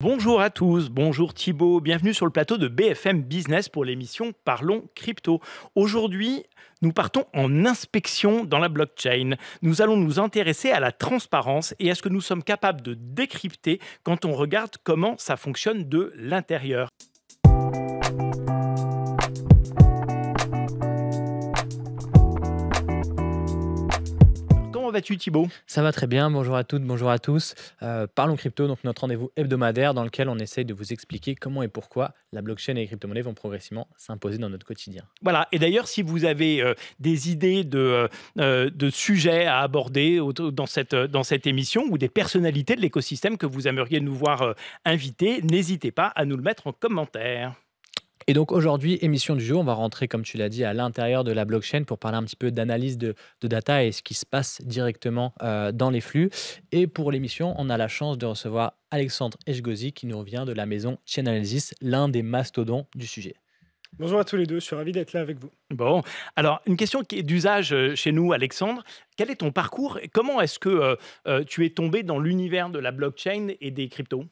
Bonjour à tous, bonjour Thibault, bienvenue sur le plateau de BFM Business pour l'émission Parlons Crypto. Aujourd'hui, nous partons en inspection dans la blockchain. Nous allons nous intéresser à la transparence et à ce que nous sommes capables de décrypter quand on regarde comment ça fonctionne de l'intérieur. Comment vas-tu Ça va très bien, bonjour à toutes, bonjour à tous. Euh, parlons crypto, donc notre rendez-vous hebdomadaire dans lequel on essaye de vous expliquer comment et pourquoi la blockchain et les crypto-monnaies vont progressivement s'imposer dans notre quotidien. Voilà, et d'ailleurs si vous avez euh, des idées de, euh, de sujets à aborder dans cette, dans cette émission ou des personnalités de l'écosystème que vous aimeriez nous voir inviter, n'hésitez pas à nous le mettre en commentaire. Et donc aujourd'hui, émission du jour, on va rentrer, comme tu l'as dit, à l'intérieur de la blockchain pour parler un petit peu d'analyse de, data et ce qui se passe directement euh, dans les flux. Et pour l'émission, on a la chance de recevoir Alexandre Eshgozi qui nous revient de la maison Analysis, l'un des mastodons du sujet. Bonjour à tous les deux, je suis ravi d'être là avec vous. Bon, alors une question qui est d'usage euh, chez nous, Alexandre. Quel est ton parcours et comment est-ce que euh, tu es tombé dans l'univers de la blockchain et des cryptos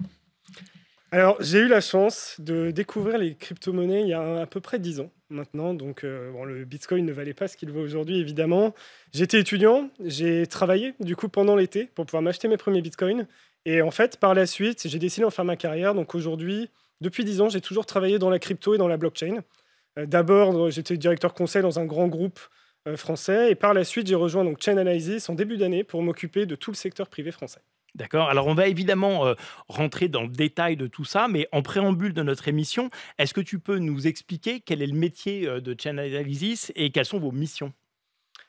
j'ai eu la chance de découvrir les crypto-monnaies il y a à peu près dix ans maintenant. Donc, euh, le Bitcoin ne valait pas ce qu'il vaut aujourd'hui, évidemment. J'étais étudiant, j'ai travaillé du coup pendant l'été pour pouvoir m'acheter mes premiers Bitcoins. Et en fait, par la suite, j'ai décidé d'en faire ma carrière. Donc, aujourd'hui, depuis dix ans, j'ai toujours travaillé dans la crypto et dans la blockchain. Euh, d'abord, euh, j'étais directeur conseil dans un grand groupe français. Et par la suite, j'ai rejoint donc Chainalysis en début d'année pour m'occuper de tout le secteur privé français. D'accord Alors, on va évidemment euh, rentrer dans le détail de tout ça, mais en préambule de notre émission, est-ce que tu peux nous expliquer quel est le métier euh, de de Analysis et quelles sont vos missions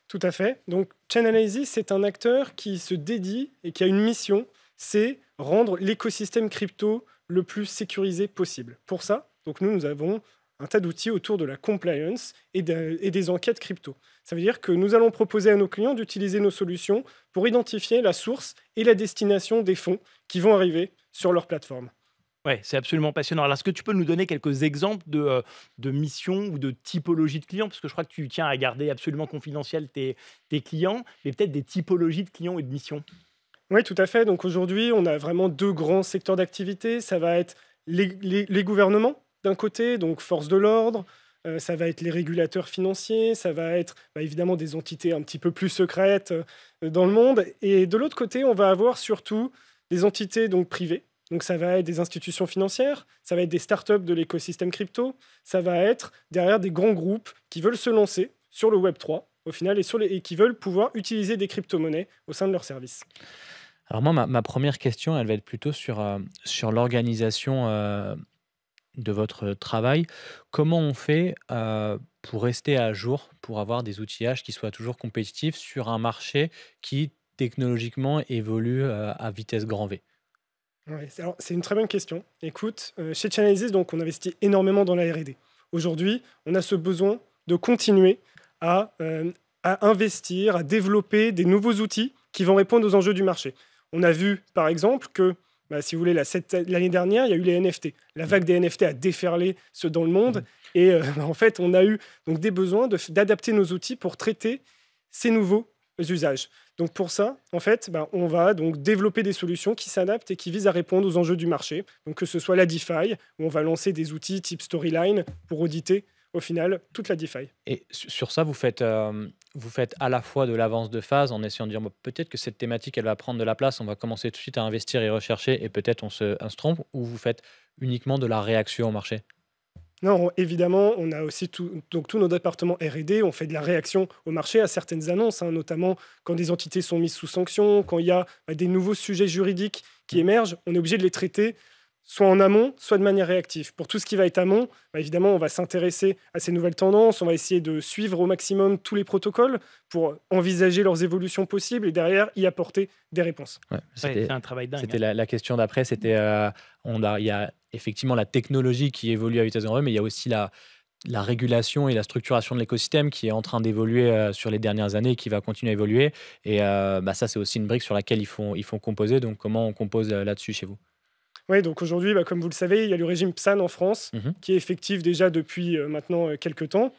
Tout à fait. Donc, Analysis, c'est un acteur qui se dédie et qui a une mission, c'est rendre l'écosystème crypto le plus sécurisé possible. Pour ça, donc nous, nous avons un tas d'outils autour de la compliance et, des enquêtes crypto. Ça veut dire que nous allons proposer à nos clients d'utiliser nos solutions pour identifier la source et la destination des fonds qui vont arriver sur leur plateforme. Oui, c'est absolument passionnant. Alors, est-ce que tu peux nous donner quelques exemples euh, de, missions ou de typologies de clients Parce que je crois que tu tiens à garder absolument confidentiel tes, clients, mais peut-être des typologies de clients et de missions. Oui, tout à fait. Donc aujourd'hui, on a vraiment deux grands secteurs d'activité. Ça va être les, les gouvernements, d'un côté, donc force de l'ordre, euh, ça va être les régulateurs financiers, ça va être bah, évidemment des entités un petit peu plus secrètes euh, dans le monde. Et de l'autre côté, on va avoir surtout des entités donc privées. Donc ça va être des institutions financières, ça va être des startups de l'écosystème crypto, ça va être derrière des grands groupes qui veulent se lancer sur le Web 3 au final et, sur les, qui veulent pouvoir utiliser des crypto-monnaies au sein de leurs services. Alors moi, ma, première question, elle va être plutôt sur, euh, sur l'organisation de votre travail. Comment on fait euh, pour rester à jour, pour avoir des outillages qui soient toujours compétitifs sur un marché qui technologiquement évolue euh, à vitesse grand V C'est une très bonne question. Écoute, euh, chez Chainalysis, donc on investit énormément dans la RD. Aujourd'hui, on a ce besoin de continuer à investir, à développer des nouveaux outils qui vont répondre aux enjeux du marché. On a vu, par exemple, que bah, si vous voulez, l'année dernière, il y a eu les NFT. La vague mm. des NFT a déferlé ceux dans le mm. monde. Et euh, bah, en fait, on a eu des besoins d'adapter nos outils pour traiter ces nouveaux usages. Donc pour ça, en fait, bah, on va donc développer des solutions qui s'adaptent et qui visent à répondre aux enjeux du marché. Donc que ce soit la DeFi, où on va lancer des outils type Storyline pour auditer au final toute la DeFi. Et sur ça, vous faites, euh, vous faites à la fois de l'avance de phase en essayant de dire peut-être que cette thématique, elle va prendre de la place, on va commencer tout de suite à investir et rechercher et peut-être on se, trompe, ou vous faites uniquement de la réaction au marché non, évidemment, on a aussi tout, donc tous nos départements R&D, on fait de la réaction au marché à certaines annonces, hein, notamment quand des entités sont mises sous sanction, quand il y a bah, des nouveaux sujets juridiques qui émergent, on est obligé de les traiter soit en amont, soit de manière réactive. Pour tout ce qui va être amont, bah, évidemment, on va s'intéresser à ces nouvelles tendances, on va essayer de suivre au maximum tous les protocoles pour envisager leurs évolutions possibles et derrière y apporter des réponses. c'était un travail dingue. C'était hein. la, question d'après, c'était euh, il y a effectivement la technologie qui évolue à vitesse grand mais il y a aussi la, régulation et la structuration de l'écosystème qui est en train d'évoluer euh, sur les dernières années et qui va continuer à évoluer. Et euh, bah, ça, c'est aussi une brique sur laquelle ils font, ils font composer. Donc, comment on compose là-dessus chez vous oui, donc aujourd'hui, bah, comme vous le savez, il y a le régime PSAN en France, mhm. qui est effectif déjà depuis euh, maintenant euh, quelques temps.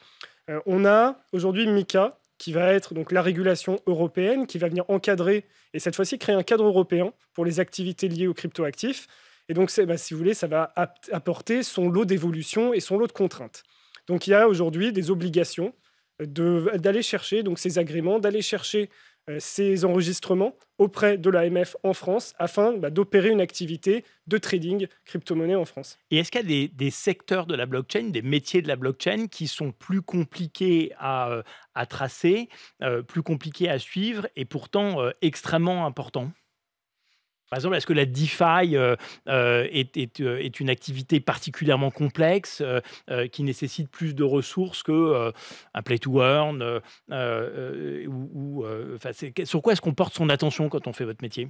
Euh, on a aujourd'hui MICA, qui va être donc la régulation européenne, qui va venir encadrer et cette fois-ci créer un cadre européen pour les activités liées aux cryptoactifs. Et donc, bah, si vous voulez, ça va apporter son lot d'évolution et son lot de contraintes. Donc, il y a aujourd'hui des obligations d'aller chercher donc ces agréments, d'aller chercher euh, ces enregistrements auprès de l'AMF en France afin bah, d'opérer une activité de trading crypto-monnaie en France. Et est-ce qu'il y a des, secteurs de la blockchain, des métiers de la blockchain qui sont plus compliqués à, euh, tracer, euh, plus compliqués à suivre et pourtant extrêmement importants par exemple, est-ce que la DeFi euh, euh, euh, est, une activité particulièrement complexe qui nécessite plus de ressources que un play to earn Sur quoi est-ce qu'on porte son attention quand on fait votre métier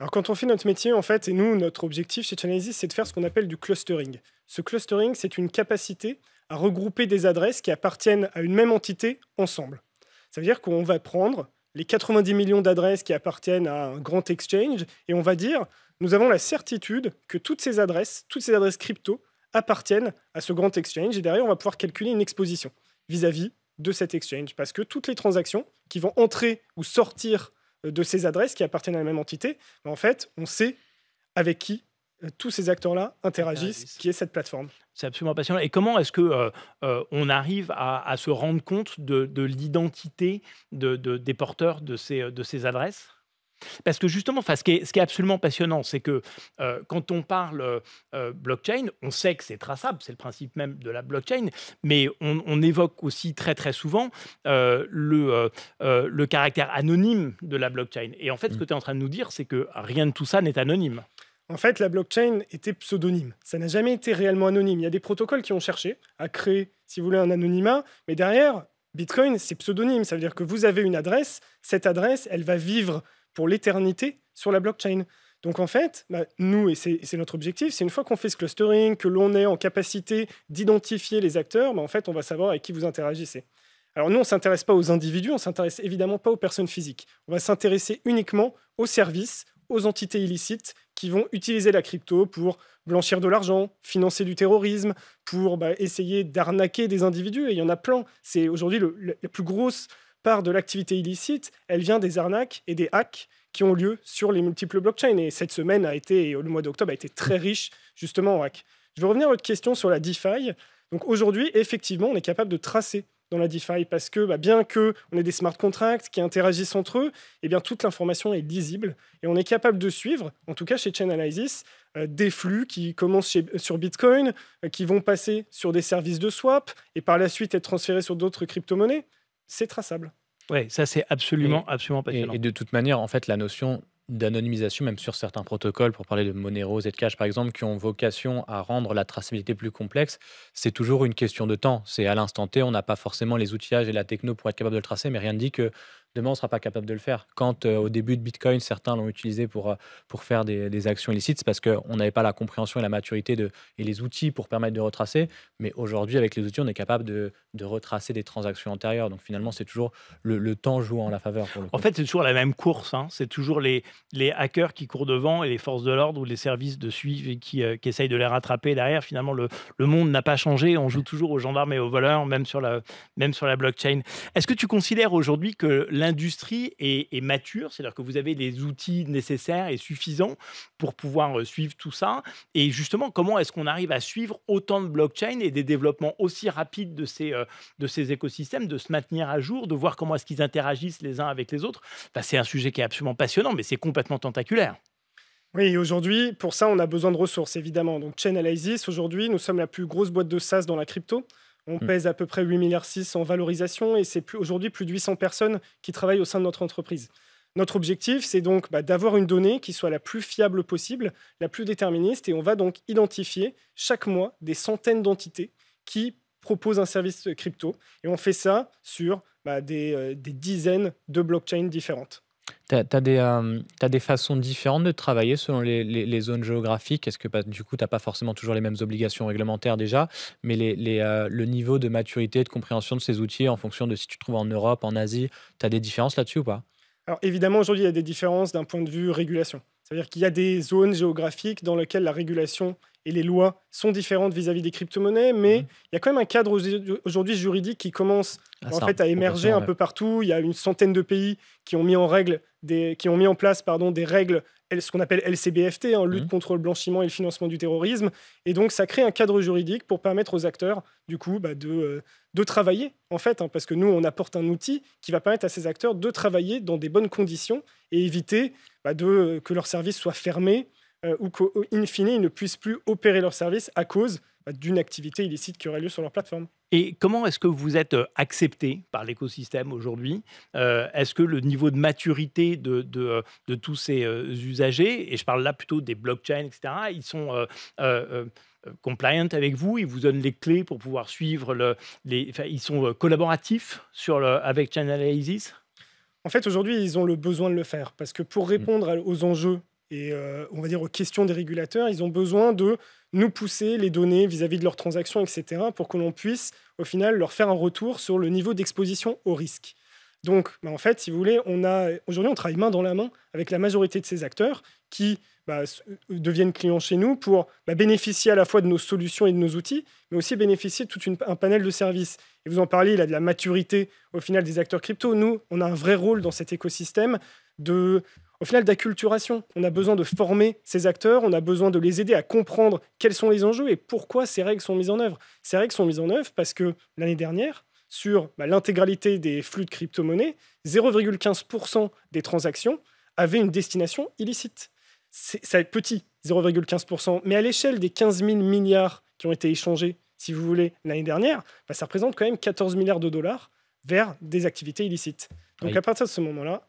alors quand on fait notre métier, en fait, et nous, notre objectif chez Chainalysis, c'est de faire ce qu'on appelle du clustering. Ce clustering, c'est une capacité à regrouper des adresses qui appartiennent à une même entité ensemble. Ça veut dire qu'on va prendre les 90 millions d'adresses qui appartiennent à un grand exchange, et on va dire, nous avons la certitude que toutes ces adresses, toutes ces adresses crypto, appartiennent à ce grand exchange, et derrière, on va pouvoir calculer une exposition vis-à-vis de cet exchange, parce que toutes les transactions qui vont entrer ou sortir euh, de ces adresses qui appartiennent à la même entité, ben, en fait, on sait avec qui euh, tous ces acteurs-là interagissent, qui est cette plateforme. C'est absolument passionnant. Et comment est-ce que euh, euh, on arrive à, se rendre compte de, l'identité des porteurs de ces, adresses parce que justement, ce, qui est, absolument passionnant, c'est que quand on parle blockchain, on sait que c'est traçable, c'est le principe même de la blockchain, mais on, évoque aussi très très souvent le, le, caractère anonyme de la blockchain. Et en fait, ce mm. que tu es en train de nous dire, c'est que rien de tout ça n'est anonyme. En fait, la blockchain était pseudonyme. Ça n'a jamais été réellement anonyme. Il y a des protocoles qui ont cherché à créer, si vous voulez, un anonymat, mais derrière, Bitcoin, c'est pseudonyme. Ça veut dire que vous avez une adresse, cette adresse, elle va vivre pour l'éternité sur la blockchain. Donc en fait, bah, nous, et c'est notre objectif, c'est une fois qu'on fait ce clustering, que l'on est en capacité d'identifier les acteurs, bah, en fait, on va savoir avec qui vous interagissez. Alors nous, on ne s'intéresse pas aux individus, on s'intéresse évidemment pas aux personnes physiques. On va s'intéresser uniquement aux services, aux entités illicites qui vont utiliser la crypto pour blanchir de l'argent, financer du terrorisme, pour bah, essayer d'arnaquer des individus. Et il y en a plein. C'est aujourd'hui la plus grosse part de l'activité illicite. Elle vient des arnaques et des hacks qui ont lieu sur les multiples blockchains. Et cette semaine a été, et le mois d'octobre a été très riche justement en hacks. Je veux revenir à votre question sur la DeFi. Donc aujourd'hui, effectivement, on est capable de tracer dans la DeFi parce que bah, bien que on ait des smart contracts qui interagissent entre eux, eh bien toute l'information est lisible et on est capable de suivre, en tout cas chez Chainalysis, analysis euh, des flux qui commencent sur Bitcoin, euh, qui vont passer sur des services de swap et par la suite être transférés sur d'autres crypto-monnaies. C'est traçable. Oui, ça c'est absolument, absolument passionnant. et de toute manière, en fait, la notion d'anonymisation, même sur certains protocoles, pour parler de Monero, cash par exemple, qui ont vocation à rendre la traçabilité plus complexe, c'est toujours une question de temps. C'est à l'instant T, on n'a pas forcément les outillages et la techno pour être capable de le tracer, mais rien ne dit que Demain, on ne sera pas capable de le faire. Quand euh, au début de Bitcoin, certains l'ont utilisé pour, euh, pour faire des, actions illicites, c'est parce qu'on n'avait pas la compréhension et la maturité de, et les outils pour permettre de retracer. Mais aujourd'hui, avec les outils, on est capable de, de retracer des transactions antérieures. Donc finalement, c'est toujours le, temps jouant en la faveur. en fait, c'est toujours la même course. Hein. C'est toujours les, les hackers qui courent devant et les forces de l'ordre ou les services de suivi qui, euh, qui essayent de les rattraper derrière. Finalement, le, le monde n'a pas changé. On joue toujours aux gendarmes et aux voleurs, même sur la, même sur la blockchain. Est-ce que tu considères aujourd'hui que l'industrie est, mature, c'est-à-dire que vous avez les outils nécessaires et suffisants pour pouvoir euh, suivre tout ça. Et justement, comment est-ce qu'on arrive à suivre autant de blockchain et des développements aussi rapides de ces, euh, de ces écosystèmes, de se maintenir à jour, de voir comment est-ce qu'ils interagissent les uns avec les autres C'est un sujet qui est absolument passionnant, mais c'est complètement tentaculaire. Oui, aujourd'hui, pour ça, on a besoin de ressources, évidemment. Donc, Chainalysis, aujourd'hui, nous sommes la plus grosse boîte de SaaS dans la crypto. On hmm. pèse à peu près 8,6 milliards en valorisation et c'est aujourd'hui plus de 800 personnes qui travaillent au sein de notre entreprise. Notre objectif, c'est donc bah, d'avoir une donnée qui soit la plus fiable possible, la plus déterministe, et on va donc identifier chaque mois des centaines d'entités qui proposent un service crypto. Et on fait ça sur bah, euh, des dizaines de blockchains différentes. Tu as, euh, des façons différentes de travailler selon les, zones géographiques. Est-ce que bah, du coup, tu n'as pas forcément toujours les mêmes obligations réglementaires déjà, mais euh, le niveau de maturité, et de compréhension de ces outils en fonction de si tu te trouves en Europe, en Asie, tu as des différences là-dessus ou pas Alors évidemment, aujourd'hui, il y a des différences d'un point de vue régulation. C'est-à-dire qu'il y a des zones géographiques dans lesquelles la régulation et les lois sont différentes vis-à-vis des crypto-monnaies, mais mhm. il y a quand même un cadre aujourd'hui juridique qui commence ah, en fait, à émerger un peu partout. Il y a une centaine de pays qui ont mis en, règle qui ont mis en place pardon, des règles ce qu'on appelle LCBFT, en hein, lutte mmh. contre le blanchiment et le financement du terrorisme. Et donc, ça crée un cadre juridique pour permettre aux acteurs, du coup, bah, euh, de, travailler, en fait, hein, parce que nous, on apporte un outil qui va permettre à ces acteurs de travailler dans des bonnes conditions et éviter bah, de, euh, que leurs services soient fermés euh, ou qu'au fine, ils ne puissent plus opérer leurs services à cause d'une activité illicite qui aurait lieu sur leur plateforme. Et comment est-ce que vous êtes euh, accepté par l'écosystème aujourd'hui euh, Est-ce que le niveau de maturité de, euh, tous ces usagers, et je parle là plutôt des blockchains, etc., ils sont euh, compliant avec vous, ils vous donnent les clés pour pouvoir suivre, le, les, ils sont collaboratifs sur le, avec En fait, aujourd'hui, ils ont le besoin de le faire, parce que pour mmh. répondre aux enjeux et on va dire aux questions des régulateurs, ils ont besoin de nous pousser les données vis-à-vis de leurs transactions, etc., pour que l'on puisse au final leur faire un retour sur le niveau d'exposition au risque. Donc, bah, en fait, si vous voulez, aujourd'hui on travaille main dans la main avec la majorité de ces acteurs qui bah, euh, deviennent clients chez nous pour bah, bénéficier à la fois de nos solutions et de nos outils, mais aussi bénéficier de tout un panel de services. Et vous en parlez, y a de la maturité au final des acteurs crypto. Nous, on a un vrai rôle dans cet écosystème de au final d'acculturation. On a besoin de former ces acteurs, on a besoin de les aider à comprendre quels sont les enjeux et pourquoi ces règles sont mises en œuvre. Ces règles sont mises en œuvre parce que l'année dernière, sur bah, l'intégralité des flux de crypto-monnaies, 0,15% des transactions avaient une destination illicite. C'est petit, 0,15%, mais à l'échelle des 15 000 milliards qui ont été échangés, si vous voulez, l'année dernière, bah, ça représente quand même 14 milliards de dollars vers des activités illicites. Donc à partir de ce moment-là,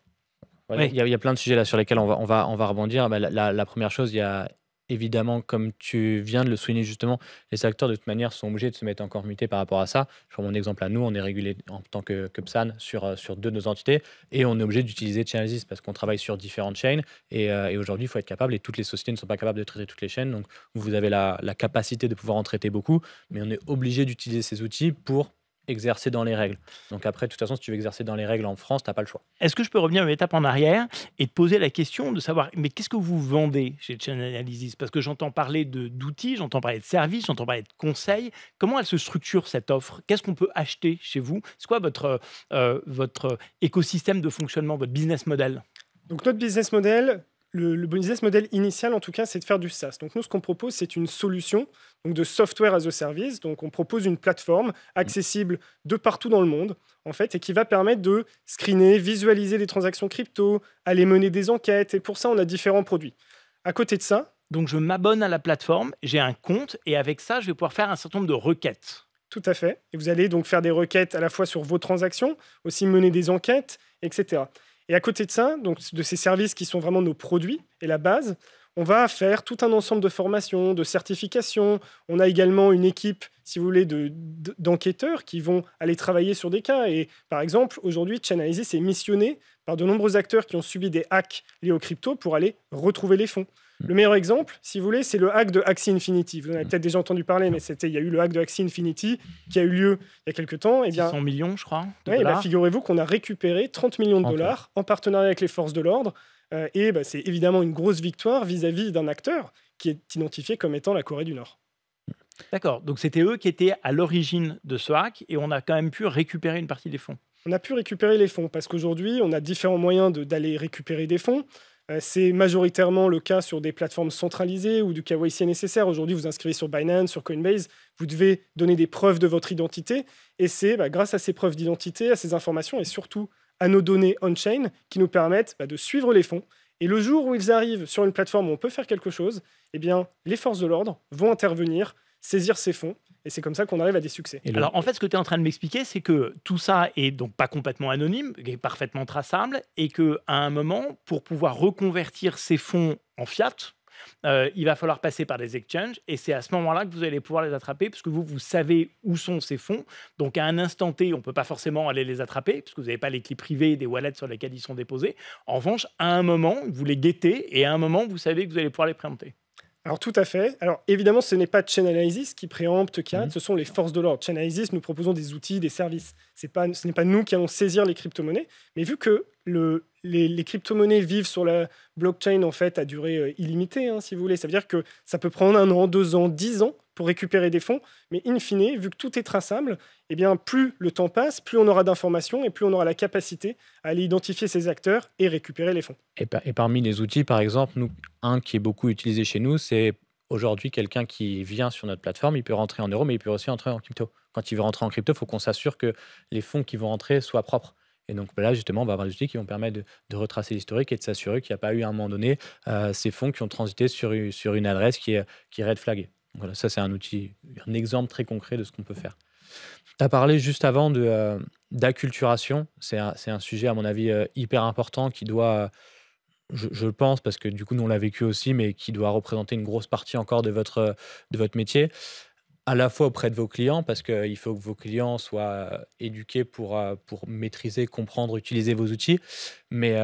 il y, a plein de sujets là sur lesquels on va, on va, on va rebondir. Bah, la, première chose, il y a évidemment, comme tu viens de le souligner justement, les acteurs de toute manière sont obligés de se mettre encore mutés par rapport à ça. Je prends mon exemple à nous, on est régulé en tant que, PSAN sur, euh, sur deux de nos entités et on est obligé d'utiliser Chainalysis parce qu'on travaille sur différentes chaînes euh, et, aujourd'hui, il faut être capable et toutes les sociétés ne sont pas capables de traiter toutes les chaînes. Donc, vous avez la, la capacité de pouvoir en traiter beaucoup, mais on est obligé d'utiliser ces outils pour exercer dans les règles. Donc après, de toute façon, si tu veux exercer dans les règles en France, tu n'as pas le choix. Est-ce que je peux revenir une étape en arrière et te poser la question de savoir, mais qu'est-ce que vous vendez chez Channel Analysis Parce que j'entends parler d'outils, j'entends parler de services, j'entends parler de conseils. Comment elle se structure cette offre Qu'est-ce qu'on peut acheter chez vous C'est quoi votre, euh, votre écosystème de fonctionnement, votre business model donc notre business model, le, business model initial, en tout cas, c'est de faire du SaaS. Donc, nous, ce qu'on propose, c'est une solution donc de software as a service. Donc, on propose une plateforme accessible de partout dans le monde, en fait, et qui va permettre de screener, visualiser des transactions crypto, aller mener des enquêtes. Et pour ça, on a différents produits. À côté de ça. Donc, je m'abonne à la plateforme, j'ai un compte, et avec ça, je vais pouvoir faire un certain nombre de requêtes. Tout à fait. Et vous allez donc faire des requêtes à la fois sur vos transactions, aussi mener des enquêtes, etc. Et à côté de ça, donc de ces services qui sont vraiment nos produits et la base, on va faire tout un ensemble de formations, de certifications. On a également une équipe, si vous voulez, d'enquêteurs qui vont aller travailler sur des cas. Et par exemple, aujourd'hui, Chainalysis est missionné par de nombreux acteurs qui ont subi des hacks liés aux crypto pour aller retrouver les fonds. Le meilleur exemple, si vous voulez, c'est le hack de Axie Infinity. Vous en avez mm. peut-être déjà entendu parler, mais c'était, il y a eu le hack de Axie Infinity qui a eu lieu il y a quelques temps. Et eh bien, 600 millions, je crois. Eh ben, figurez-vous qu'on a récupéré 30 millions de dollars en partenariat avec les forces de l'ordre. Euh, et bah, c'est évidemment une grosse victoire vis-à-vis d'un acteur qui est identifié comme étant la Corée du Nord. D'accord, donc c'était eux qui étaient à l'origine de ce hack et on a quand même pu récupérer une partie des fonds. On a pu récupérer les fonds parce qu'aujourd'hui, on a différents moyens d'aller récupérer des fonds. Euh, c'est majoritairement le cas sur des plateformes centralisées ou du KYC nécessaire. Aujourd'hui, vous inscrivez sur Binance, sur Coinbase, vous devez donner des preuves de votre identité. Et c'est bah, grâce à ces preuves d'identité, à ces informations et surtout à nos données on-chain qui nous permettent bah, de suivre les fonds. Et le jour où ils arrivent sur une plateforme où on peut faire quelque chose, eh bien, les forces de l'ordre vont intervenir saisir ces fonds. Et c'est comme ça qu'on arrive à des succès. Alors en fait, ce que tu es en train de m'expliquer, c'est que tout ça est donc pas complètement anonyme, est parfaitement traçable, et qu'à un moment, pour pouvoir reconvertir ces fonds en fiat, euh, il va falloir passer par des exchanges et c'est à ce moment-là que vous allez pouvoir les attraper puisque vous, vous savez où sont ces fonds. Donc à un instant T, on ne peut pas forcément aller les attraper puisque vous n'avez pas les clés privées des wallets sur lesquels ils sont déposés. En revanche, à un moment, vous les guettez et à un moment, vous savez que vous allez pouvoir les présenter. Alors tout à fait. Alors évidemment, ce n'est pas Chainalysis qui préempte CAD, mhm. ce sont les forces de l'ordre. Chainalysis, nous proposons des outils, des services. Pas, ce n'est pas nous qui allons saisir les crypto-monnaies, mais vu que les, crypto-monnaies vivent sur la blockchain en fait à durée euh, illimitée, hein, si vous voulez, ça veut dire que ça peut prendre un an, deux ans, dix ans pour récupérer des fonds. Mais in fine, vu que tout est traçable, eh bien, plus le temps passe, plus on aura d'informations et plus on aura la capacité à aller identifier ces acteurs et récupérer les fonds. Et, parmi les outils, par exemple, nous, un qui est beaucoup utilisé chez nous, c'est aujourd'hui, quelqu'un qui vient sur notre plateforme, il peut rentrer en euros, mais il peut aussi rentrer en crypto. Quand il veut rentrer en crypto, il faut qu'on s'assure que les fonds qui vont rentrer soient propres. Et donc là, justement, on va avoir des outils qui vont permettre de, retracer l'historique et de s'assurer qu'il n'y a pas eu à un moment donné euh, ces fonds qui ont transité sur, une adresse qui est, qui red flaguée. Voilà, ça c'est un outil, un exemple très concret de ce qu'on peut faire. Tu as parlé juste avant de euh, d'acculturation. C'est un, un, sujet, à mon avis, euh, hyper important qui doit, je, je, pense, parce que du coup, nous, on l'a vécu aussi, mais qui doit représenter une grosse partie encore de votre, de votre métier, à la fois auprès de vos clients, parce qu'il euh, faut que vos clients soient éduqués pour, pour maîtriser, comprendre, utiliser vos outils, mais,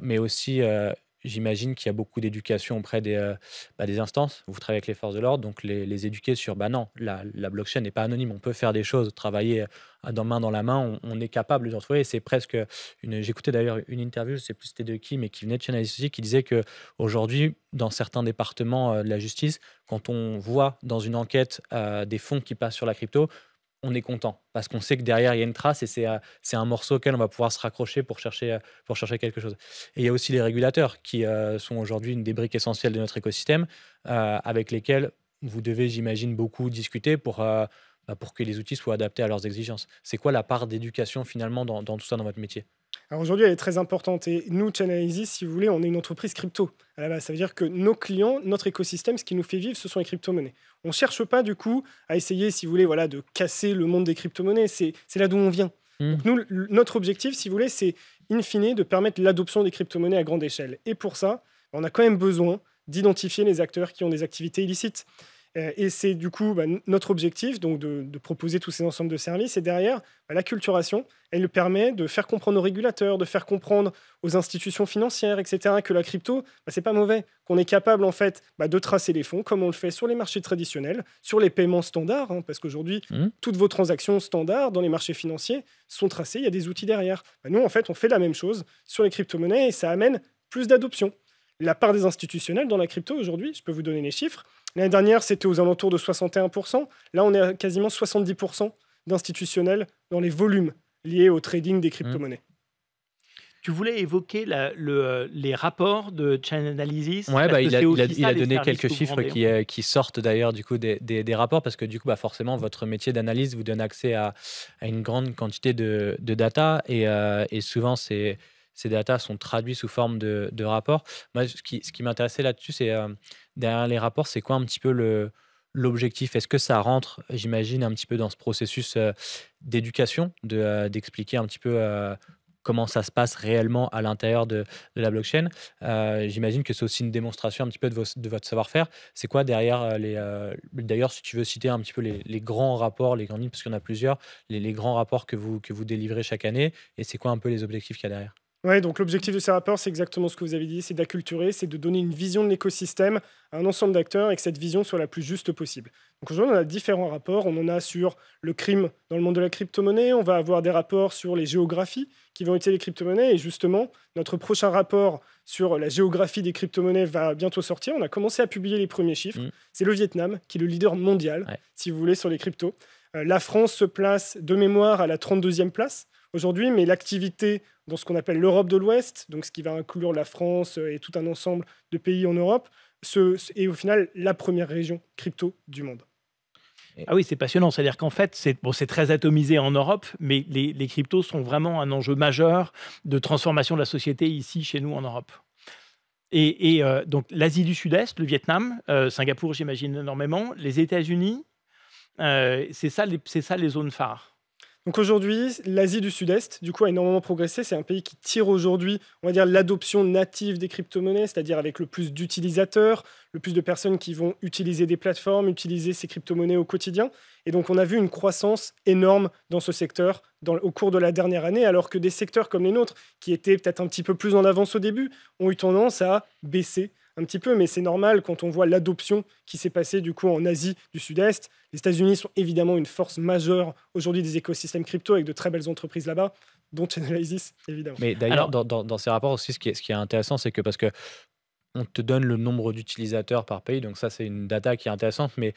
mais aussi j'imagine qu'il y a beaucoup d'éducation auprès des, euh, bah, des instances. Vous travaillez avec les forces de l'ordre, donc les, les, éduquer sur bah non, la, la blockchain n'est pas anonyme, on peut faire des choses, travailler euh, dans main dans la main, on, est capable de retrouver. C'est presque une. J'écoutais d'ailleurs une interview, je sais plus c'était de qui, mais qui venait de Channel qui disait que aujourd'hui, dans certains départements euh, de la justice, quand on voit dans une enquête des fonds qui passent sur la crypto, on est content parce qu'on sait que derrière il y a une trace et c'est, euh, un morceau auquel on va pouvoir se raccrocher pour chercher, euh, pour chercher quelque chose. Et il y a aussi les régulateurs qui euh, sont aujourd'hui une des briques essentielles de notre écosystème avec lesquels vous devez, j'imagine, beaucoup discuter pour, bah, pour que les outils soient adaptés à leurs exigences. C'est quoi la part d'éducation finalement dans tout ça dans votre métier alors aujourd'hui, elle est très importante. Et nous, Chainalysis, si vous voulez, on est une entreprise crypto. ça veut dire que nos clients, notre écosystème, ce qui nous fait vivre, ce sont les crypto-monnaies. On ne cherche pas, du coup, à essayer, si vous voulez, voilà, de casser le monde des crypto-monnaies. C'est là d'où on vient. Mmh. Donc, nous, notre objectif, si vous voulez, c'est, in fine, de permettre l'adoption des crypto-monnaies à grande échelle. Et pour ça, on a quand même besoin d'identifier les acteurs qui ont des activités illicites. Euh, et c'est du coup bah, notre objectif, donc de, proposer tous ces ensembles de services. Et derrière, bah, la culturation, elle permet de faire comprendre aux régulateurs, de faire comprendre aux institutions financières, etc., que la crypto, bah, c'est pas mauvais, qu'on est capable en fait de tracer les fonds, comme on le fait sur les marchés traditionnels, sur les paiements standards, hein, parce qu'aujourd'hui, mmh. toutes vos transactions standards dans les marchés financiers sont tracées. Il y a des outils derrière. nous, en fait, on fait la même chose sur les crypto-monnaies et ça amène plus d'adoption. La part des institutionnels dans la crypto aujourd'hui, je peux vous donner les chiffres. L'année dernière, c'était aux alentours de 61%. Là, on est à quasiment 70% d'institutionnels dans les volumes liés au trading des crypto-monnaies. Tu voulais évoquer le, euh, les rapports de Chain Analysis. Ouais, bah, il, a, donné quelques chiffres qui, euh, qui, sortent d'ailleurs du coup des, rapports parce que du coup, bah, forcément, votre métier d'analyse vous donne accès à, une grande quantité de, data euh, et, souvent ces, ces data sont traduits sous forme de, rapports. Moi, ce qui, ce qui m'intéressait là-dessus, c'est derrière les rapports, c'est quoi un petit peu le, l'objectif Est-ce que ça rentre, j'imagine, un petit peu dans ce processus euh, d'éducation, de, euh, d'expliquer un petit peu euh, comment ça se passe réellement à l'intérieur de, de la blockchain J'imagine que c'est aussi une démonstration un petit peu de, de votre savoir-faire. C'est quoi derrière les... D'ailleurs, si tu veux citer un petit peu les, les grands rapports, les grandes lignes, parce qu'il y en a plusieurs, les, les, grands rapports que vous, que vous délivrez chaque année, et c'est quoi un peu les objectifs qu'il y a derrière oui, donc l'objectif de ces rapports, c'est exactement ce que vous avez dit, c'est d'acculturer, c'est de donner une vision de l'écosystème à un ensemble d'acteurs et que cette vision soit la plus juste possible. Donc aujourd'hui, on a différents rapports. On en a sur le crime dans le monde de la crypto-monnaie, on va avoir des rapports sur les géographies qui vont utiliser les crypto-monnaies. Et justement, notre prochain rapport sur la géographie des crypto-monnaies va bientôt sortir. On a commencé à publier les premiers chiffres. Mm. C'est le Vietnam qui est le leader mondial, si vous voulez, sur les cryptos. Euh, la France se place de mémoire à la 32e place aujourd'hui, mais l'activité dans ce qu'on appelle l'Europe de l'Ouest, donc ce qui va inclure la France euh, et tout un ensemble de pays en Europe, est au final la première région crypto du monde. Ah oui, c'est passionnant. C'est-à-dire qu'en fait, c'est bon, très atomisé en Europe, mais les, cryptos sont vraiment un enjeu majeur de transformation de la société ici, chez nous, en Europe. Et, euh, donc l'Asie du Sud-Est, le Vietnam, euh, Singapour, j'imagine énormément, les États-Unis, c'est ça, ça, les zones phares. Donc aujourd'hui, l'Asie du Sud-Est, du coup, a énormément progressé. C'est un pays qui tire aujourd'hui, on va dire, l'adoption native des crypto-monnaies, c'est-à-dire avec le plus d'utilisateurs, le plus de personnes qui vont utiliser des plateformes, utiliser ces crypto-monnaies au quotidien. Et donc, on a vu une croissance énorme dans ce secteur au cours de la dernière année, alors que des secteurs comme les nôtres, qui étaient peut-être un petit peu plus en avance au début, ont eu tendance à baisser un petit peu, mais c'est normal quand on voit l'adoption qui s'est passée du coup en Asie du Sud-Est. Les États-Unis sont évidemment une force majeure aujourd'hui des écosystèmes crypto avec de très belles entreprises là-bas dont Chainalysis, évidemment. Mais d'ailleurs, dans, ces rapports aussi, ce qui est, ce qui est intéressant, c'est que parce que on te donne le nombre d'utilisateurs par pays, donc ça c'est une data qui est intéressante, mais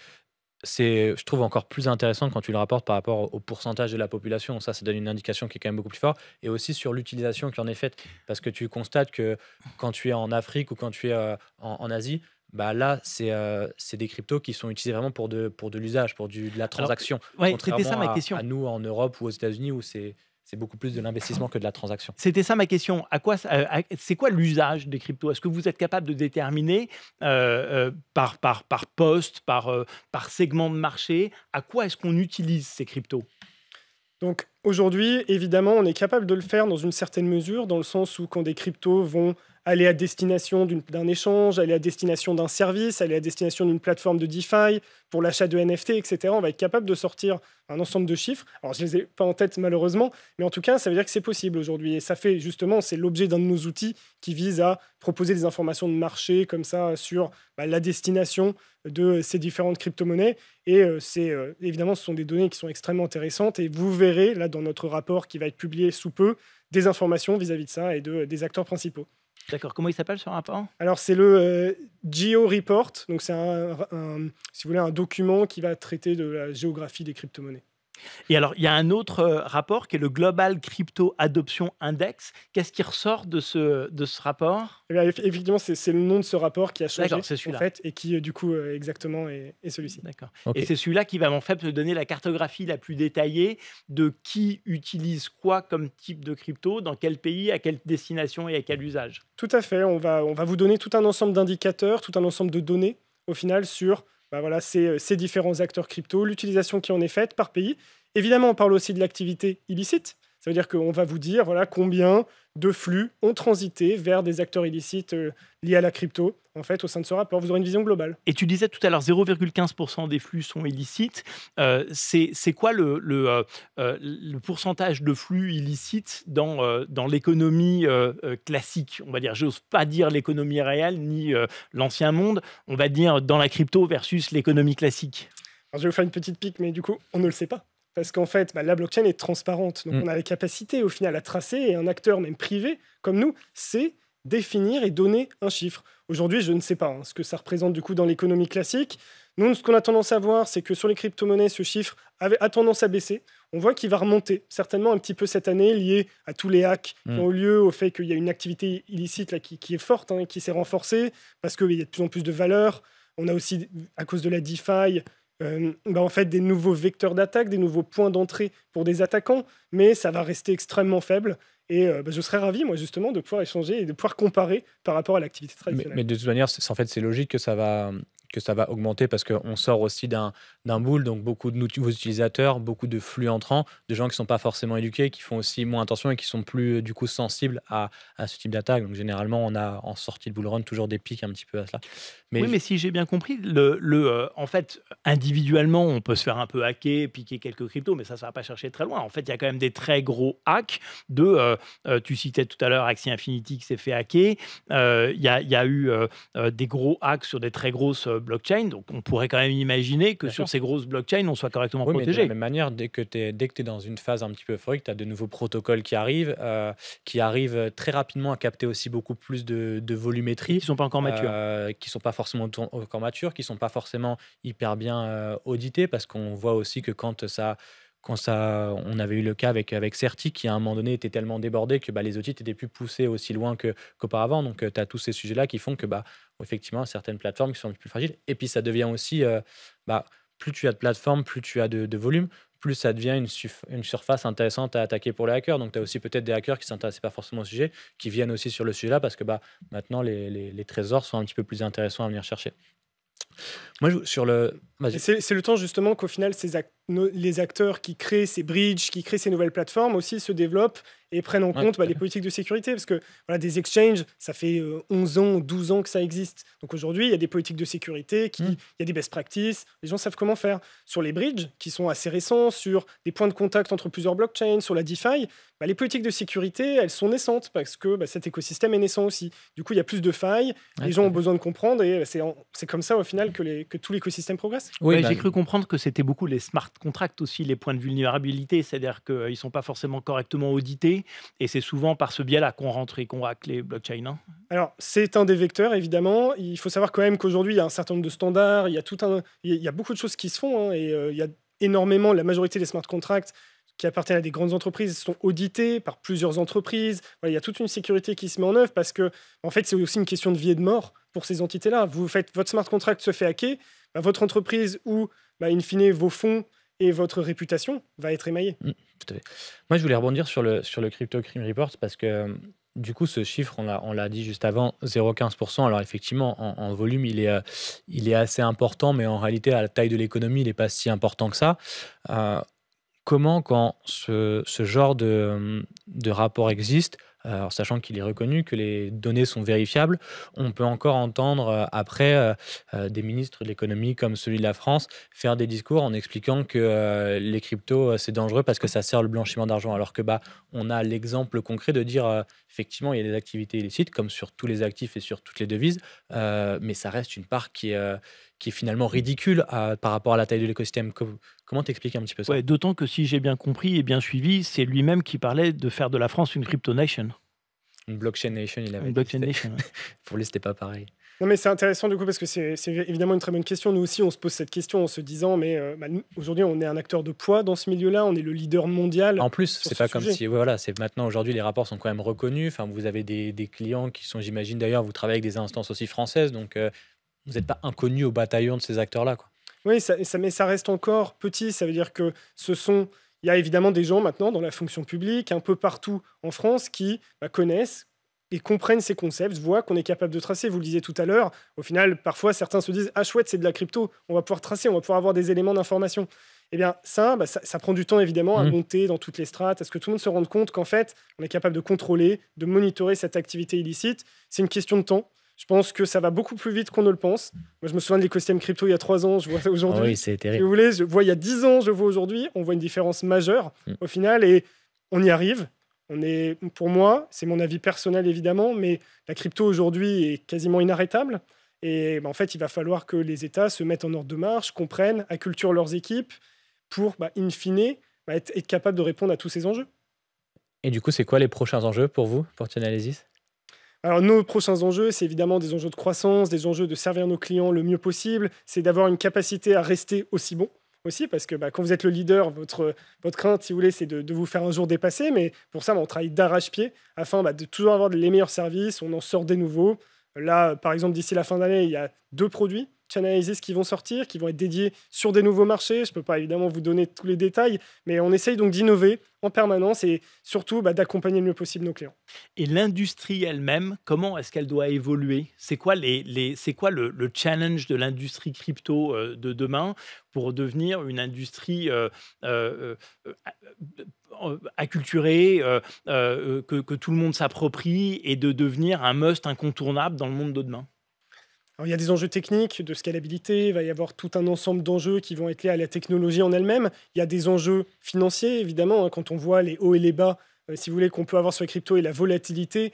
c'est, je trouve, encore plus intéressant quand tu le rapportes par rapport au pourcentage de la population. Ça, ça donne une indication qui est quand même beaucoup plus forte. Et aussi sur l'utilisation qui en est faite. Parce que tu constates que quand tu es en Afrique ou quand tu es euh, en, Asie, bah là, euh, c'est des cryptos qui sont utilisés vraiment pour de, pour de l'usage, pour de la transaction. ouais, Contrairement ça, ma question. à nous en Europe ou aux États-Unis où c'est c'est beaucoup plus de l'investissement que de la transaction. C'était ça ma question. À quoi, c'est quoi l'usage des cryptos Est-ce que vous êtes capable de déterminer euh, euh, par, par, par poste, par, euh, par segment de marché, à quoi est-ce qu'on utilise ces cryptos Donc aujourd'hui, évidemment, on est capable de le faire dans une certaine mesure, dans le sens où quand des cryptos vont Aller à destination d'un échange, aller à destination d'un service, aller à destination d'une plateforme de DeFi pour l'achat de NFT, etc. On va être capable de sortir un ensemble de chiffres. Alors, je ne les ai pas en tête malheureusement, mais en tout cas, ça veut dire que c'est possible aujourd'hui. Et ça fait justement, c'est l'objet d'un de nos outils qui vise à proposer des informations de marché comme ça sur bah, la destination de ces différentes crypto-monnaies. Et euh, c'est euh, évidemment, ce sont des données qui sont extrêmement intéressantes. Et vous verrez, là, dans notre rapport qui va être publié sous peu, des informations vis-à-vis de ça et des acteurs principaux. D'accord. Comment il s'appelle ce rapport Alors, c'est le euh, Geo Report. Donc, c'est un, si vous voulez, un document qui va traiter de la géographie des crypto-monnaies. Et alors, il y a un autre euh, rapport qui est le Global Crypto Adoption Index. Qu'est-ce qui ressort de ce, de ce rapport eh Évidemment, c'est le nom de ce rapport qui a changé, en fait, et qui, euh, du coup, euh, exactement, est, celui-ci. D'accord. Et c'est celui-là qui va, en fait, te donner la cartographie la plus détaillée de qui utilise quoi comme type de crypto, dans quel pays, à quelle destination et à quel usage. Tout à fait. On va, on va vous donner tout un ensemble d'indicateurs, tout un ensemble de données, au final, sur bah voilà, ces, euh, ces différents acteurs crypto, l'utilisation qui en est faite par pays. Évidemment, on parle aussi de l'activité illicite, ça veut dire qu'on va vous dire voilà combien de flux ont transité vers des acteurs illicites euh, liés à la crypto, en fait, au sein de ce rapport. Vous aurez une vision globale. Et tu disais tout à l'heure, 0,15% des flux sont illicites. Euh, c'est quoi le, euh, euh, le, pourcentage de flux illicites dans, dans l'économie classique On va dire, j'ose pas dire l'économie réelle ni l'ancien monde, on va dire dans la crypto versus l'économie classique. je vais vous faire une petite pique, mais du coup, on ne le sait pas. Parce qu'en fait, bah, la blockchain est transparente. Donc, mm. on a la capacité, au final, à tracer. Et un acteur, même privé, comme nous, sait définir et donner un chiffre. Aujourd'hui, je ne sais pas hein, ce que ça représente du coup dans l'économie classique. Nous, ce qu'on a tendance à voir, c'est que sur les crypto-monnaies, ce chiffre avait, a tendance à baisser. On voit qu'il va remonter, certainement un petit peu cette année, lié à tous les hacks qui mm. ont eu lieu, au fait qu'il y a une activité illicite qui, est forte, hein, qui s'est renforcée, parce qu'il y a de plus en plus de valeur. On a aussi, à cause de la DeFi, euh, bah, en fait des nouveaux vecteurs d'attaque, des nouveaux points d'entrée pour des attaquants, mais ça va rester extrêmement faible. Et euh, bah, je serais ravi, moi, justement, de pouvoir échanger et de pouvoir comparer par rapport à l'activité traditionnelle. Mais, de toute manière, en fait, c'est logique que ça va, que ça va augmenter parce qu'on sort aussi d'un boule, donc beaucoup de nouveaux utilisateurs, beaucoup de flux entrants, de gens qui ne sont pas forcément éduqués, qui font aussi moins attention et qui sont plus euh, du coup sensibles à, à ce type d'attaque. Donc généralement, on a en sortie de bull run toujours des pics un petit peu à cela. oui, mais si j'ai bien compris, le, le euh, en fait, individuellement, on peut se faire un peu hacker, piquer quelques cryptos, mais ça, ça ne va pas chercher très loin. En fait, il y a quand même des très gros hacks de, euh, tu citais tout à l'heure Axie Infinity qui s'est fait hacker, il y a, y, a eu des gros hacks sur des très grosses blockchain. Donc, on pourrait quand même imaginer que sur ces grosses blockchains, on soit correctement protégé. de la même manière, dès que tu es, dès es dans une phase un petit peu euphorique, tu as de nouveaux protocoles qui arrivent, euh, qui arrivent très rapidement à capter aussi beaucoup plus de, volumétrie. Qui sont pas encore matures. Euh, qui sont pas forcément encore matures, qui sont pas forcément hyper bien euh, audités, parce qu'on voit aussi que quand ça quand ça, on avait eu le cas avec, avec Certi, qui à un moment donné était tellement débordé que bah, les outils n'étaient plus poussés aussi loin qu'auparavant. Donc, euh, tu as tous ces sujets-là qui font que, bah, effectivement, certaines plateformes qui sont plus fragiles. Et puis, ça devient aussi, euh, bah, plus tu as de plateformes, plus tu as de, volume, plus ça devient une, une, surface intéressante à attaquer pour les hackers. Donc, tu as aussi peut-être des hackers qui ne s'intéressaient pas forcément au sujet, qui viennent aussi sur le sujet-là, parce que bah, maintenant, les, trésors sont un petit peu plus intéressants à venir chercher. Moi, sur le. C'est le temps justement qu'au final, ces, les acteurs qui créent ces bridges, qui créent ces nouvelles plateformes aussi se développent et prennent en compte bah, les politiques de sécurité. Parce que voilà, des exchanges, ça fait 11 euh, ans, 12 ans que ça existe. Donc aujourd'hui, il y a des politiques de sécurité, mm. il y a des best practices, les gens savent comment faire. Sur les bridges, qui sont assez récents, sur des points de contact entre plusieurs blockchains, sur la DeFi, bah, les politiques de sécurité, elles sont naissantes parce que bah, cet écosystème est naissant aussi. Du coup, il y a plus de failles, les gens ont besoin de comprendre et c'est comme ça au final que, les, que tout l'écosystème progresse. Oui, j'ai cru comprendre que c'était beaucoup les smart contracte contractent aussi les points de vulnérabilité, c'est-à-dire qu'ils ne sont pas forcément correctement audités, et c'est souvent par ce biais-là qu'on rentre et qu'on hack les blockchains. Hein. Alors, c'est un des vecteurs, évidemment. Il faut savoir quand même qu'aujourd'hui, il y a un certain nombre de standards, il y a, tout un, il y a beaucoup de choses qui se font, hein, et euh, il y a énormément, la majorité des smart contracts qui appartiennent à des grandes entreprises sont audités par plusieurs entreprises. il y a toute une sécurité qui se met en œuvre parce que, en fait, c'est aussi une question de vie et de mort pour ces entités-là. Vous faites votre smart contract se fait hacker, bah, votre entreprise ou, bah, in fine, vos fonds et votre réputation va être émaillée. Mm, Moi, je voulais rebondir sur le, sur le Crypto Crime Report parce que euh, du coup, ce chiffre, on l'a dit juste avant, 0,15%. Alors effectivement, en, volume, il est, euh, il est assez important, mais en réalité, à la taille de l'économie, il n'est pas si important que ça. Euh, comment, quand ce, ce genre de, de rapport existe, sachant qu'il est reconnu que les données sont vérifiables, on peut encore entendre euh, après euh, euh, des ministres de l'économie comme celui de la France faire des discours en expliquant que les cryptos, c'est dangereux parce que ça sert le blanchiment d'argent. Alors que bah, on a l'exemple concret de dire effectivement, il y a des activités illicites comme sur tous les actifs et sur toutes les devises, mais ça reste une part qui est qui est finalement mmh. ridicule par rapport à la taille de l'écosystème. Comment t'expliques un petit peu ça D'autant que si j'ai bien compris et bien suivi, c'est lui-même qui parlait de faire de la France une crypto nation. Une blockchain nation, il avait. Une blockchain nation. Pour lui, c'était pas pareil. Non, mais c'est intéressant du coup parce que c'est évidemment une très bonne question. Nous aussi, on se pose cette question en se disant, mais euh, bah, aujourd'hui, on est un acteur de poids dans ce milieu-là. On est le leader mondial. En plus, c'est n'est pas comme si, voilà, c'est maintenant aujourd'hui, les rapports sont quand même reconnus. Enfin, vous avez des, clients qui sont, j'imagine d'ailleurs, vous travaillez avec des instances aussi françaises, donc. Euh, vous n'êtes pas inconnu au bataillon de ces acteurs-là. Quoi. Oui, ça, mais ça reste encore petit. Ça veut dire que ce sont. Il y a évidemment des gens maintenant dans la fonction publique, un peu partout en France, qui bah, connaissent et comprennent ces concepts, voient qu'on est capable de tracer. Vous le disiez tout à l'heure, au final, parfois certains se disent Ah, chouette, c'est de la crypto, on va pouvoir tracer, on va pouvoir avoir des éléments d'information. Eh bien, bah, ça, ça, prend du temps évidemment à mmh. monter dans toutes les strates, à ce que tout le monde se rende compte qu'en fait, on est capable de contrôler, de monitorer cette activité illicite. C'est une question de temps. Je pense que ça va beaucoup plus vite qu'on ne le pense. Moi, je me souviens de l'écosystème crypto il y a trois ans, je vois aujourd'hui. Ah oui, c'est terrible. vous voulez, je vois il y a dix ans, je vois aujourd'hui. On voit une différence majeure mm. au final et on y arrive. On est, pour moi, c'est mon avis personnel évidemment, mais la crypto aujourd'hui est quasiment inarrêtable. Et bah, en fait, il va falloir que les États se mettent en ordre de marche, comprennent, acculturent leurs équipes pour, bah, in fine, bah, être, capable de répondre à tous ces enjeux. Et du coup, c'est quoi les prochains enjeux pour vous, pour Tianalysis alors nos prochains enjeux, c'est évidemment des enjeux de croissance, des enjeux de servir nos clients le mieux possible, c'est d'avoir une capacité à rester aussi bon aussi, parce que bah, quand vous êtes le leader, votre, votre crainte, si vous voulez, c'est de, vous faire un jour dépasser, mais pour ça, bah, on travaille d'arrache-pied afin bah, de toujours avoir les meilleurs services, on en sort des nouveaux. Là, par exemple, d'ici la fin d'année, il y a deux produits ce qui vont sortir, qui vont être dédiés sur des nouveaux marchés. Je ne peux pas évidemment vous donner tous les détails, mais on essaye donc d'innover en permanence et surtout bah, d'accompagner le mieux possible nos clients. Et l'industrie elle-même, comment est-ce qu'elle doit évoluer C'est quoi, les, quoi le, challenge de l'industrie crypto euh, de demain pour devenir une industrie euh, euh, acculturée, que, que tout le monde s'approprie et de devenir un must incontournable dans le monde de demain il y a des enjeux techniques de scalabilité, il va y avoir tout un ensemble d'enjeux qui vont être liés à la technologie en elle-même. Il y a des enjeux financiers, évidemment, hein, quand on voit les hauts et les bas, euh, si vous voulez, qu'on peut avoir sur les cryptos et la volatilité.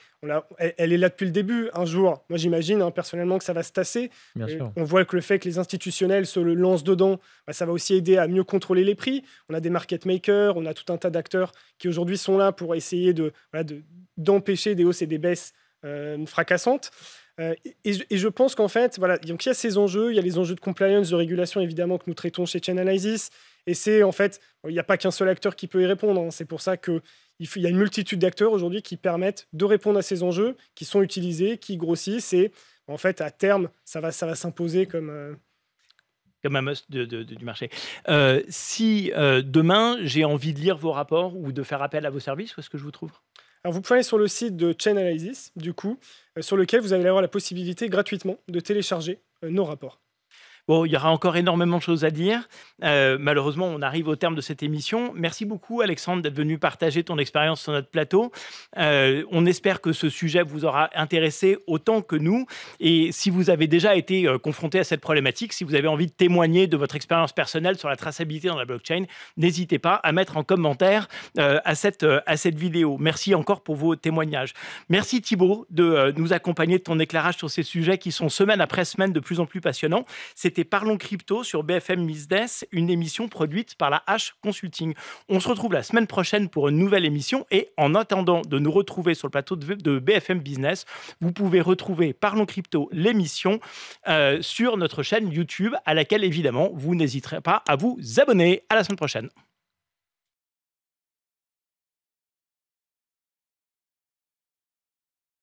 elle, est là depuis le début. Un jour, moi j'imagine hein, personnellement que ça va se tasser. Euh, on voit que le fait que les institutionnels se lancent dedans, bah, ça va aussi aider à mieux contrôler les prix. On a des market makers, on a tout un tas d'acteurs qui aujourd'hui sont là pour essayer de, d'empêcher des hausses et des baisses euh, fracassantes. Euh, et, je pense qu'en fait, voilà, donc il y a ces enjeux, il y a les enjeux de compliance, de régulation évidemment que nous traitons chez Analysis. Et c'est en fait, il n'y a pas qu'un seul acteur qui peut y répondre. Hein. C'est pour ça qu'il y a une multitude d'acteurs aujourd'hui qui permettent de répondre à ces enjeux, qui sont utilisés, qui grossissent. Et en fait, à terme, ça va, ça va s'imposer comme. Euh, comme un must du marché. Euh, si demain j'ai envie de lire vos rapports ou de faire appel à vos services, où est-ce que je vous trouve alors vous pouvez aller sur le site de Chainalysis, du coup, euh, sur lequel vous allez avoir la possibilité gratuitement de télécharger euh, nos rapports il y aura encore énormément de choses à dire. Euh, malheureusement, on arrive au terme de cette émission. Merci beaucoup, Alexandre, d'être venu partager ton expérience sur notre plateau. Euh, on espère que ce sujet vous aura intéressé autant que nous. Et si vous avez déjà été euh, confronté à cette problématique, si vous avez envie de témoigner de votre expérience personnelle sur la traçabilité dans la blockchain, n'hésitez pas à mettre en commentaire à, cette, à cette vidéo. Merci encore pour vos témoignages. Merci, Thibault, de nous accompagner de ton éclairage sur ces sujets qui sont semaine après semaine de plus en plus passionnants. C'était Parlons Crypto sur BFM Business, une émission produite par la H Consulting. On se retrouve la semaine prochaine pour une nouvelle émission et en attendant de nous retrouver sur le plateau de BFM Business, vous pouvez retrouver Parlons Crypto, l'émission, euh, sur notre chaîne YouTube à laquelle évidemment vous n'hésiterez pas à vous abonner. À la semaine prochaine.